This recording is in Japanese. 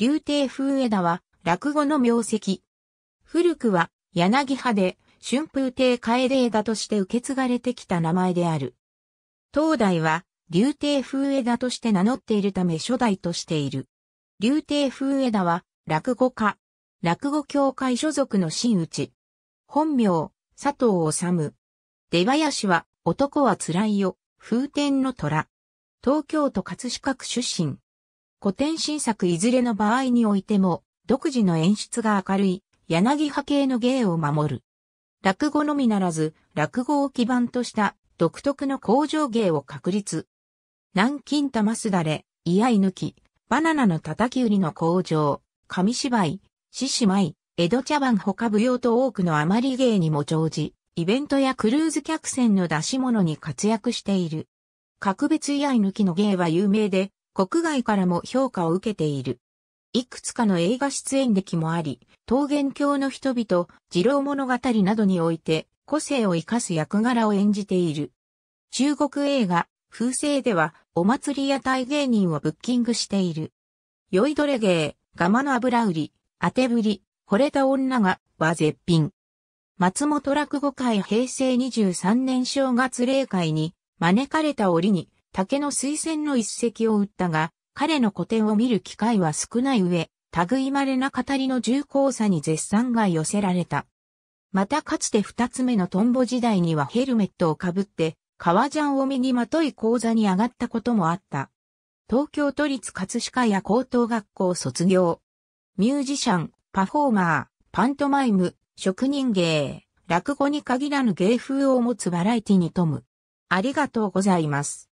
竜亭風枝は落語の名跡。古くは柳派で春風亭楓枝として受け継がれてきた名前である。当代は竜亭風枝として名乗っているため初代としている。竜亭風枝は落語家、落語協会所属の真打ち。本名、佐藤治。出林は男は辛いよ、風天の虎。東京都葛飾区出身。古典新作いずれの場合においても、独自の演出が明るい、柳派系の芸を守る。落語のみならず、落語を基盤とした独特の工場芸を確立。南京玉すだれ、居合抜き、バナナの叩き売りの工場、紙芝居、獅子舞、江戸茶番他舞踊と多くの余り芸にも常時、イベントやクルーズ客船の出し物に活躍している。格別居合抜きの芸は有名で、国外からも評価を受けている。いくつかの映画出演歴もあり、桃源郷の人々、二郎物語などにおいて、個性を生かす役柄を演じている。中国映画、風声では、お祭り屋台芸人をブッキングしている。酔いどれ芸、ガマの油売り、当てぶり、惚れた女が、は絶品。松本落語会平成23年正月例会に、招かれた折に、竹の推薦の一石を打ったが、彼の古典を見る機会は少ない上、類まれな語りの重厚さに絶賛が寄せられた。またかつて二つ目のトンボ時代にはヘルメットをかぶって、革ジャンを身にまとい講座に上がったこともあった。東京都立葛飾や高等学校卒業。ミュージシャン、パフォーマー、パントマイム、職人芸、落語に限らぬ芸風を持つバラエティに富む。ありがとうございます。